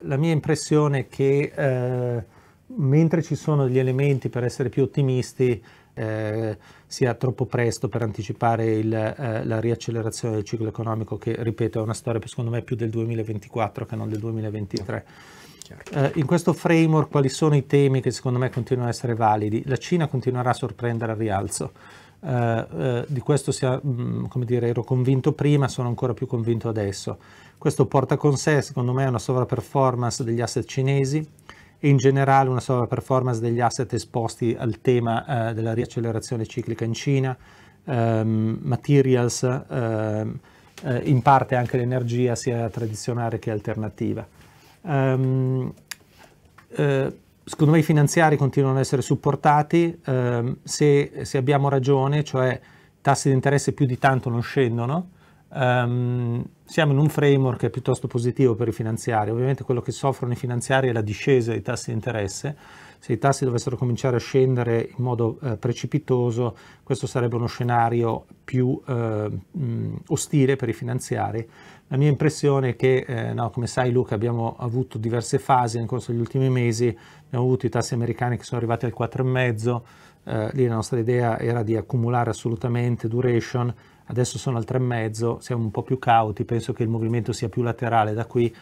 La mia impressione è che eh, mentre ci sono degli elementi per essere più ottimisti, eh, sia troppo presto per anticipare il, eh, la riaccelerazione del ciclo economico che, ripeto, è una storia secondo me più del 2024 che non del 2023. Certo. Eh, in questo framework quali sono i temi che secondo me continuano ad essere validi? La Cina continuerà a sorprendere al rialzo. Eh, eh, di questo sia, mh, mm, come dire, ero convinto prima, sono ancora più convinto adesso. Questo porta con sé, secondo me, una sovraperformance degli asset cinesi e in generale una sovraperformance degli asset esposti al tema eh, della riaccelerazione ciclica in Cina, ehm, materials, ehm, eh, in parte anche l'energia sia tradizionale che alternativa. Ehm, eh, secondo me i finanziari continuano ad essere supportati, ehm, se, se, abbiamo ragione, cioè tassi di interesse più di tanto non scendono, ehm, siamo in un framework piuttosto positivo per i finanziari, ovviamente quello che soffrono i finanziari è la discesa dei tassi di interesse, se i tassi dovessero cominciare a scendere in modo eh, precipitoso questo sarebbe uno scenario più eh, mh, ostile per i finanziari. La mia impressione è che, eh, no, come sai Luca, abbiamo avuto diverse fasi nel corso degli ultimi mesi, abbiamo avuto i tassi americani che sono arrivati al 4,5, eh, lì la nostra idea era di accumulare assolutamente duration, adesso sono al 3,5, siamo un po' più cauti, penso che il movimento sia più laterale da qui,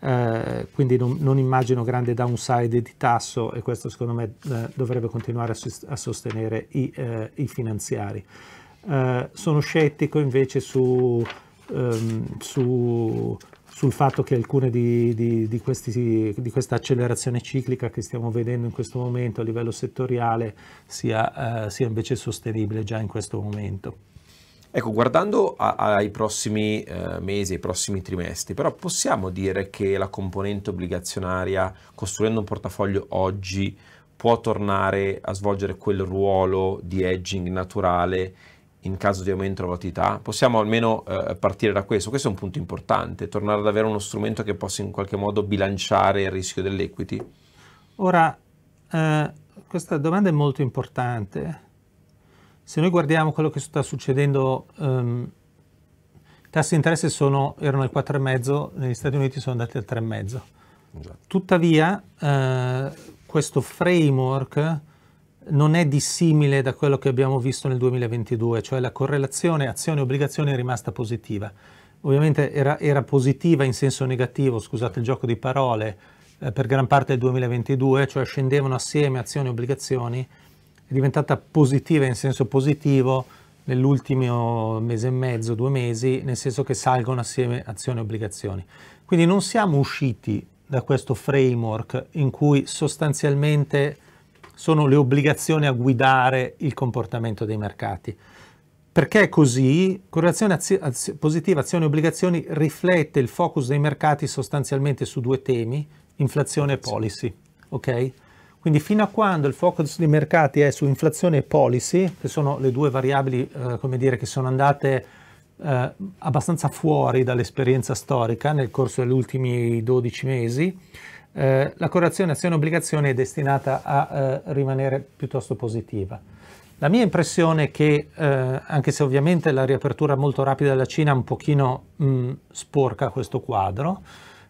eh, quindi non, non, immagino grande downside di tasso e questo secondo me eh, dovrebbe continuare a, a sostenere i, eh, i finanziari. Eh, sono scettico invece su, ehm, su, sul fatto che alcune di, di, di, questi, di, questa accelerazione ciclica che stiamo vedendo in questo momento a livello settoriale sia, eh, sia invece sostenibile già in questo momento. Ecco, guardando a, ai prossimi eh, mesi, ai prossimi trimestri, però possiamo dire che la componente obbligazionaria, costruendo un portafoglio oggi, può tornare a svolgere quel ruolo di hedging naturale in caso di aumento della volatilità? Possiamo almeno eh, partire da questo, questo è un punto importante, tornare ad avere uno strumento che possa in qualche modo bilanciare il rischio dell'equity. Ora, eh, questa domanda è molto importante se noi guardiamo quello che sta succedendo, um, i tassi di interesse sono, erano al 4,5, negli Stati Uniti sono andati al 3,5. Esatto. Tuttavia, eh, questo framework non è dissimile da quello che abbiamo visto nel 2022, cioè la correlazione azione-obbligazione è rimasta positiva. Ovviamente era, era, positiva in senso negativo, scusate il gioco di parole, eh, per gran parte del 2022, cioè scendevano assieme azioni e obbligazioni, è diventata positiva in senso positivo nell'ultimo oh, mese e mezzo, due mesi, nel senso che salgono assieme azioni e obbligazioni. Quindi non siamo usciti da questo framework in cui sostanzialmente sono le obbligazioni a guidare il comportamento dei mercati. Perché così? Correlazione azio, azio, positiva azioni-obbligazioni e riflette il focus dei mercati sostanzialmente su due temi, inflazione e policy. Okay? Quindi fino a quando il focus dei mercati è su inflazione e policy, che sono le due variabili eh, dire, che sono andate eh, abbastanza fuori dall'esperienza storica nel corso degli ultimi 12 mesi, eh, la correzione azione-obbligazione è destinata a eh, rimanere piuttosto positiva. La mia impressione è che, eh, anche se ovviamente la riapertura molto rapida della Cina un pochino mh, sporca questo quadro,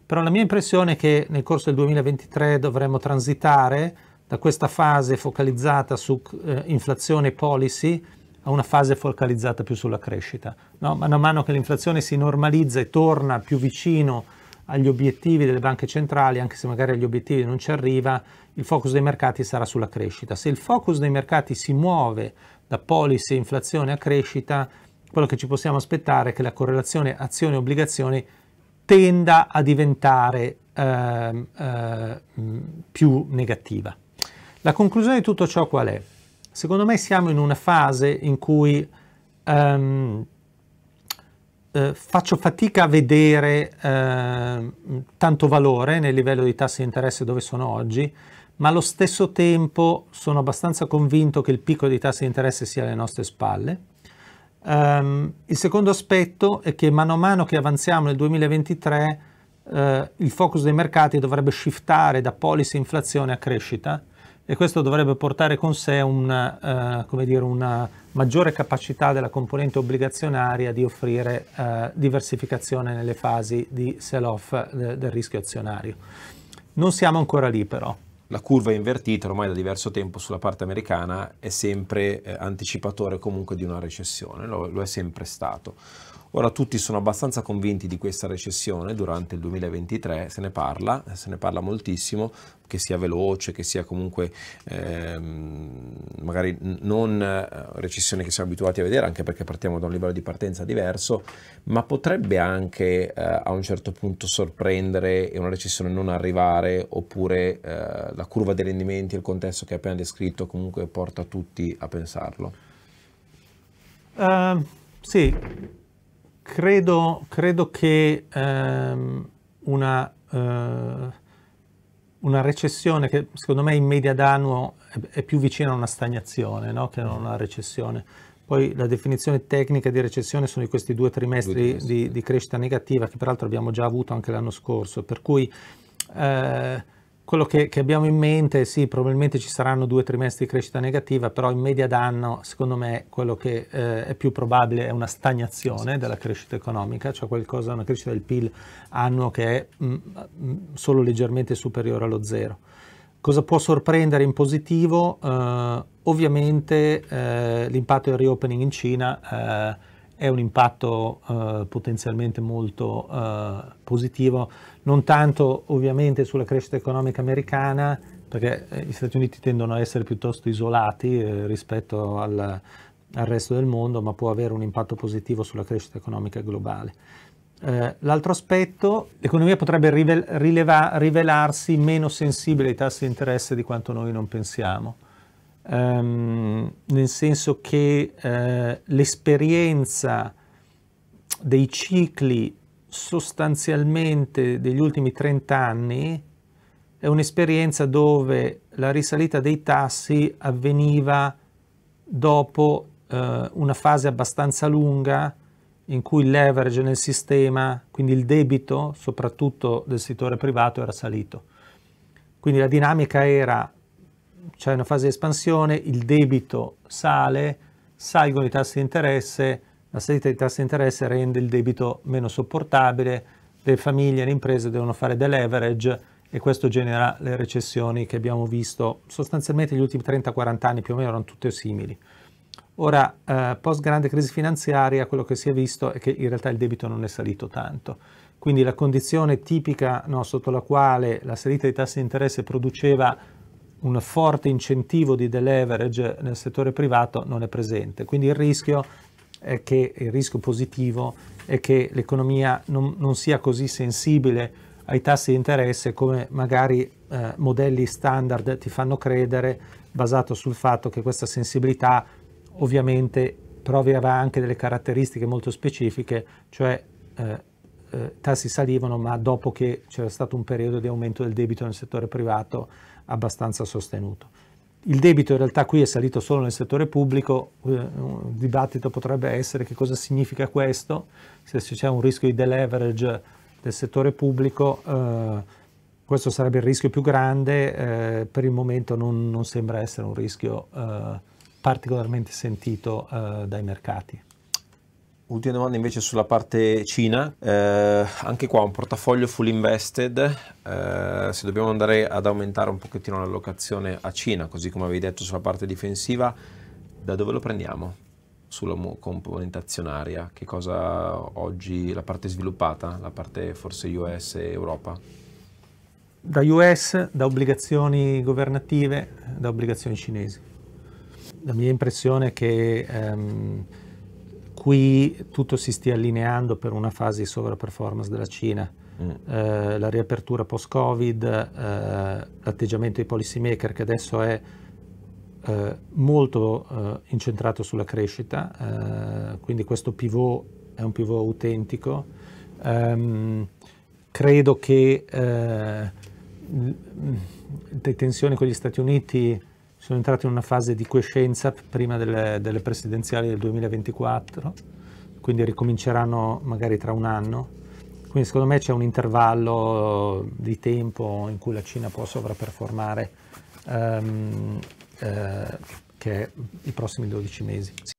però la mia impressione è che nel corso del 2023 dovremmo transitare da questa fase focalizzata su eh, inflazione e policy a una fase focalizzata più sulla crescita. No? Man mano che l'inflazione si normalizza e torna più vicino agli obiettivi delle banche centrali, anche se magari agli obiettivi non ci arriva, il focus dei mercati sarà sulla crescita. Se il focus dei mercati si muove da policy, inflazione a crescita, quello che ci possiamo aspettare è che la correlazione azioni-obbligazioni tenda a diventare ehm, eh, eh, più negativa. La conclusione di tutto ciò qual è? Secondo me siamo in una fase in cui ehm, eh, faccio fatica a vedere ehm, tanto valore nel livello di tassi di interesse dove sono oggi, ma allo stesso tempo sono abbastanza convinto che il picco dei tassi di interesse sia alle nostre spalle Um, il secondo aspetto è che mano a mano che avanziamo nel 2023 uh, eh, il focus dei mercati dovrebbe shiftare da policy inflazione a crescita e questo dovrebbe portare con sé una, uh, eh, dire, una maggiore capacità della componente obbligazionaria di offrire uh, diversificazione nelle fasi di sell-off de- del rischio azionario. Non siamo ancora lì però la curva invertita ormai da diverso tempo sulla parte americana, è sempre eh, anticipatore comunque di una recessione, lo, lo è sempre stato. Ora tutti sono abbastanza convinti di questa recessione, durante il 2023 se ne parla, se ne parla moltissimo, che sia veloce, che sia comunque ehm, magari non eh, recessione che siamo abituati a vedere, anche perché partiamo da un livello di partenza diverso, ma potrebbe anche eh, a un certo punto sorprendere e una recessione non arrivare, oppure eh, la curva dei rendimenti, il contesto che hai appena descritto comunque porta tutti a pensarlo. Uh, sì, Credo, credo che ehm, una, eh, una, recessione che secondo me in media d'anno è, più vicina a una stagnazione no? che a una recessione. Poi la definizione tecnica di recessione sono questi due trimestri, due trimestri. Di, di, crescita negativa che peraltro abbiamo già avuto anche l'anno scorso, per cui eh, quello che, che, abbiamo in mente, sì, probabilmente ci saranno due trimestri di crescita negativa, però in media d'anno, secondo me, quello che eh, è più probabile è una stagnazione della crescita economica, cioè qualcosa, una crescita del PIL annuo che è mh, mm, mh, mm, solo leggermente superiore allo zero. Cosa può sorprendere in positivo? Eh, ovviamente eh, l'impatto del reopening in Cina eh, è un impatto eh, potenzialmente molto eh, positivo non tanto ovviamente sulla crescita economica americana, perché eh, gli Stati Uniti tendono a essere piuttosto isolati eh, rispetto al, al, resto del mondo, ma può avere un impatto positivo sulla crescita economica globale. Eh, l'altro aspetto, l'economia potrebbe rileva- rivelarsi meno sensibile ai tassi di interesse di quanto noi non pensiamo, ehm, nel senso che eh, l'esperienza dei cicli sostanzialmente degli ultimi 30 anni è un'esperienza dove la risalita dei tassi avveniva dopo eh, una fase abbastanza lunga in cui il leverage nel sistema, quindi il debito soprattutto del settore privato era salito. Quindi la dinamica era, c'è cioè una fase di espansione, il debito sale, salgono i tassi di interesse, la salita dei tassi di interesse rende il debito meno sopportabile, le famiglie e le imprese devono fare deleverage e questo genera le recessioni che abbiamo visto sostanzialmente negli ultimi 30-40 anni più o meno erano tutte simili. Ora, eh, post grande crisi finanziaria, quello che si è visto è che in realtà il debito non è salito tanto. Quindi la condizione tipica no, sotto la quale la salita dei tassi di interesse produceva un forte incentivo di deleverage nel settore privato non è presente. Quindi il rischio è che il rischio positivo è che l'economia non, non sia così sensibile ai tassi di interesse come magari eh, modelli standard ti fanno credere, basato sul fatto che questa sensibilità ovviamente provava anche delle caratteristiche molto specifiche, cioè eh, eh, tassi salivano ma dopo che c'era stato un periodo di aumento del debito nel settore privato abbastanza sostenuto il debito in realtà qui è salito solo nel settore pubblico, eh, un dibattito potrebbe essere che cosa significa questo, se c'è un rischio di deleverage del settore pubblico, eh, questo sarebbe il rischio più grande, eh, per il momento non, non, sembra essere un rischio eh, particolarmente sentito eh, dai mercati. Ultima domanda invece sulla parte Cina, eh, anche qua un portafoglio full invested, eh, se dobbiamo andare ad aumentare un pochettino l'allocazione a Cina, così come avevi detto sulla parte difensiva, da dove lo prendiamo? Sulla componente azionaria, che cosa oggi la parte sviluppata, la parte forse US e Europa? Da US, da obbligazioni governative, da obbligazioni cinesi. La mia impressione è che... Um, qui tutto si stia allineando per una fase di sovraperformance della Cina. Mm. Eh, la riapertura post-Covid, eh, l'atteggiamento dei policy maker che adesso è eh, molto eh, incentrato sulla crescita, eh, quindi questo pivot è un pivot autentico. Ehm, credo che eh, le tensioni con gli Stati Uniti sono entrato in una fase di quiescenza prima delle, delle presidenziali del 2024, quindi ricominceranno magari tra un anno. Quindi secondo me c'è un intervallo di tempo in cui la Cina può sovraperformare um, ehm, eh, che è i prossimi 12 mesi.